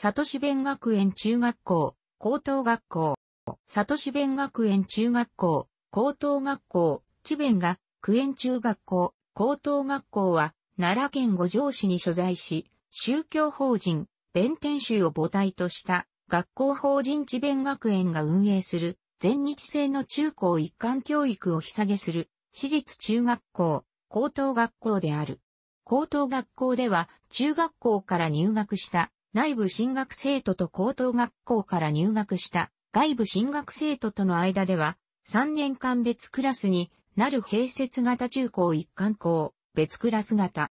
里市弁学園中学校、高等学校、里市弁学園中学校、高等学校、智弁が、区園中学校、高等学校は、奈良県五条市に所在し、宗教法人、弁天宗を母体とした、学校法人智弁学園が運営する、全日制の中高一貫教育を引下げする、私立中学校、高等学校である。高等学校では、中学校から入学した内部進学生徒と高等学校から入学した外部進学生徒との間では、3年間別クラスになる併設型中高一貫校、別クラス型。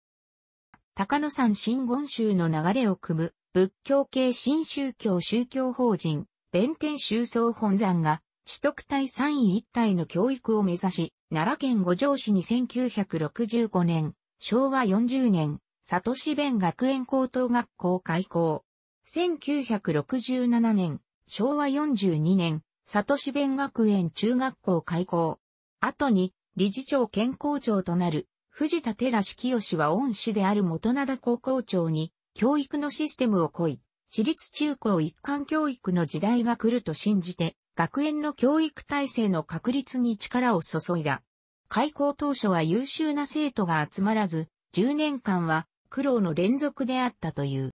高野山新言宗の流れを組む仏教系新宗教宗教法人、弁天宗宗本山が、取得隊三位一体の教育を目指し、奈良県五条市に1965年、昭和40年、里市弁学園高等学校開校。1967年、昭和42年、里市弁学園中学校開校。後に、理事長兼校長となる、藤田寺志清は恩師である元灘高校長に、教育のシステムを恋、私立中高一貫教育の時代が来ると信じて、学園の教育体制の確立に力を注いだ。開校当初は優秀な生徒が集まらず、10年間は苦労の連続であったという。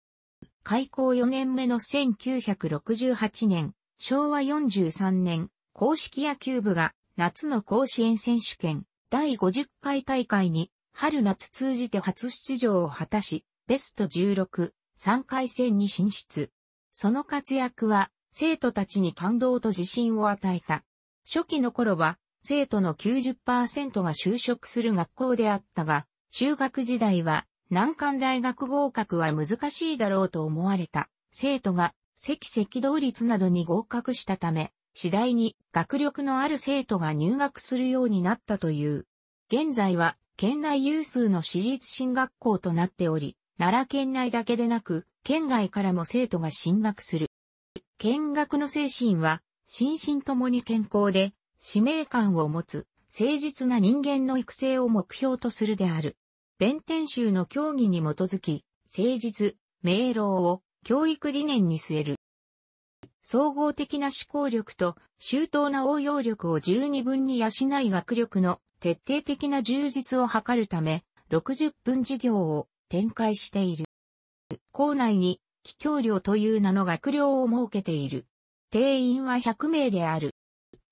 開校4年目の1968年、昭和43年、公式野球部が夏の甲子園選手権第50回大会に春夏通じて初出場を果たし、ベスト16、3回戦に進出。その活躍は生徒たちに感動と自信を与えた。初期の頃は生徒の90%が就職する学校であったが、中学時代は難関大学合格は難しいだろうと思われた生徒が積赤同率などに合格したため、次第に学力のある生徒が入学するようになったという。現在は県内有数の私立進学校となっており、奈良県内だけでなく、県外からも生徒が進学する。見学の精神は、心身ともに健康で、使命感を持つ、誠実な人間の育成を目標とするである。弁天宗の教義に基づき、誠実、明朗を教育理念に据える。総合的な思考力と周到な応用力を十二分に養い学力の徹底的な充実を図るため、60分授業を展開している。校内に、帰教寮という名の学寮を設けている。定員は100名である。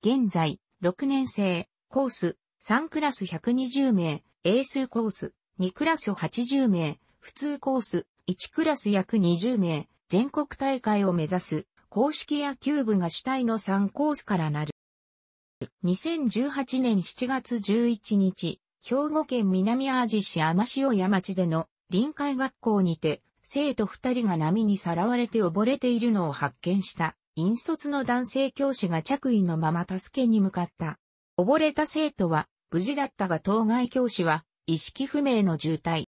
現在、6年生、コース、3クラス120名、英数コース、2クラス80名、普通コース、1クラス約20名、全国大会を目指す、公式野球部が主体の3コースからなる。2018年7月11日、兵庫県南アージ市天塩山地での臨海学校にて、生徒二人が波にさらわれて溺れているのを発見した、引率の男性教師が着衣のまま助けに向かった。溺れた生徒は無事だったが当該教師は意識不明の重体。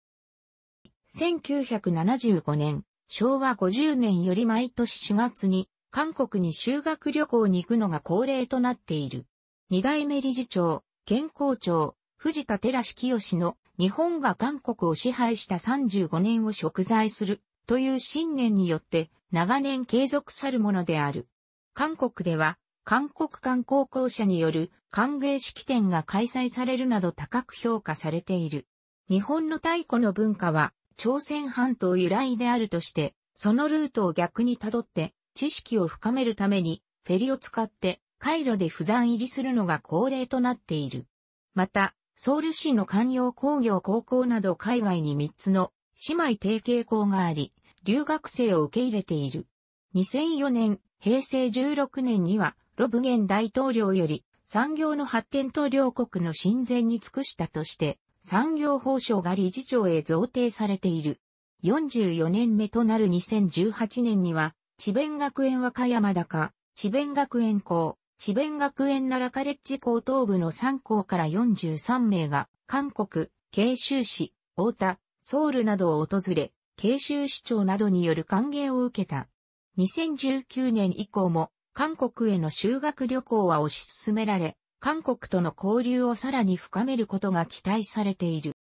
1975年、昭和50年より毎年4月に、韓国に修学旅行に行くのが恒例となっている。二代目理事長、現校長、藤田寺志清の日本が韓国を支配した35年を食材するという信念によって長年継続さるものである。韓国では韓国間高校者による歓迎式典が開催されるなど高く評価されている。日本の太古の文化は朝鮮半島由来であるとして、そのルートを逆にたどって知識を深めるためにフェリを使って回路で不山入りするのが恒例となっている。また、ソウル市の関陽工業高校など海外に3つの姉妹提携校があり、留学生を受け入れている。2004年、平成16年にはロブゲン大統領より産業の発展と両国の親善に尽くしたとして、産業法省が理事長へ贈呈されている。44年目となる2018年には、智弁学園和歌山高、智弁学園校、智弁学園奈良カレッジ高等部の3校から43名が、韓国、慶州市、大田、ソウルなどを訪れ、慶州市長などによる歓迎を受けた。2019年以降も韓国への修学旅行は推し進められ、韓国との交流をさらに深めることが期待されている。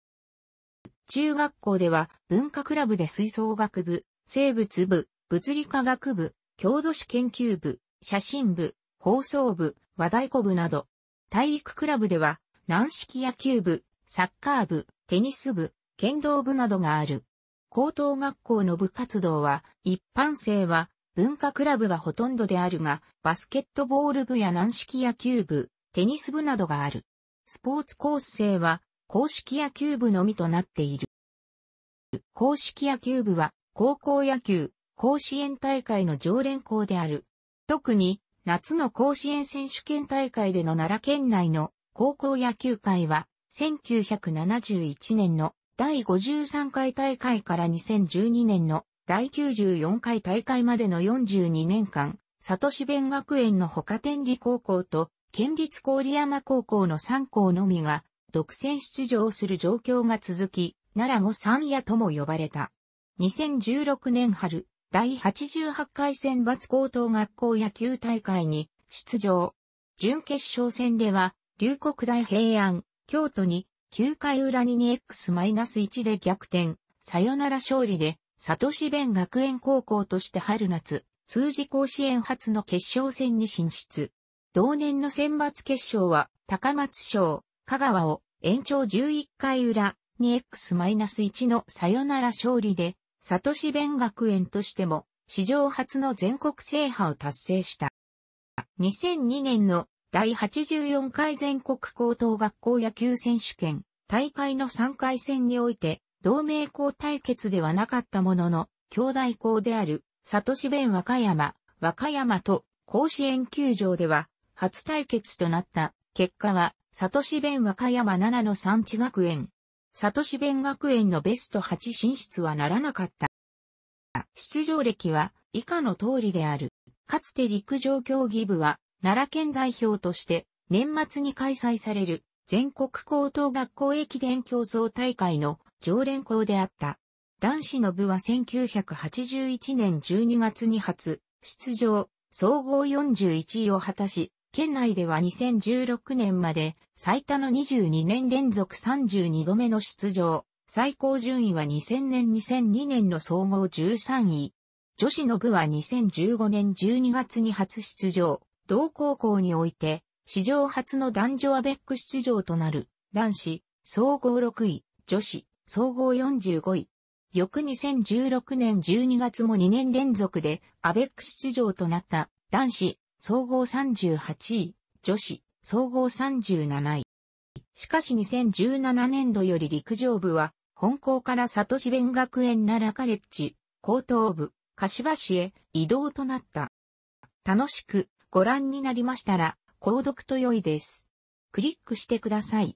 中学校では文化クラブで吹奏楽部、生物部、物理科学部、郷土史研究部、写真部、放送部、和太鼓部など、体育クラブでは軟式野球部、サッカー部、テニス部、剣道部などがある。高等学校の部活動は一般生は文化クラブがほとんどであるが、バスケットボール部や軟式野球部、テニス部などがある。スポーツコース制は公式野球部のみとなっている。公式野球部は高校野球、甲子園大会の常連校である。特に夏の甲子園選手権大会での奈良県内の高校野球会は1971年の第53回大会から2012年の第94回大会までの42年間、佐渡市弁学園の他天理高校と県立郡山高校の3校のみが独占出場する状況が続き、奈良も三夜とも呼ばれた。2016年春、第88回選抜高等学校野球大会に出場。準決勝戦では、龍谷大平安、京都に9回裏に 2x-1 で逆転、さよなら勝利で里市弁学園高校として春夏、通じ甲子園初の決勝戦に進出。同年の選抜決勝は、高松賞、香川を延長11回裏 2x-1 のサヨナラ勝利で、里市弁学園としても史上初の全国制覇を達成した。2002年の第84回全国高等学校野球選手権大会の3回戦において同盟校対決ではなかったものの、兄弟校である、里市弁和歌山、和歌山と甲子園球場では、初対決となった。結果は、里市弁和歌山7の産地学園。里市弁学園のベスト8進出はならなかった。出場歴は以下の通りである。かつて陸上競技部は奈良県代表として年末に開催される全国高等学校駅伝競争大会の常連校であった。男子の部は1981年12月に初、出場、総合41位を果たし、県内では2016年まで最多の22年連続32度目の出場、最高順位は2000年2002年の総合13位。女子の部は2015年12月に初出場、同高校において、史上初の男女アベック出場となる、男子、総合6位、女子、総合45位。翌2016年12月も2年連続でアベック出場となった男子総合38位、女子総合37位。しかし2017年度より陸上部は本校から里市弁学園奈良カレッジ、高等部、柏市へ移動となった。楽しくご覧になりましたら、購読と良いです。クリックしてください。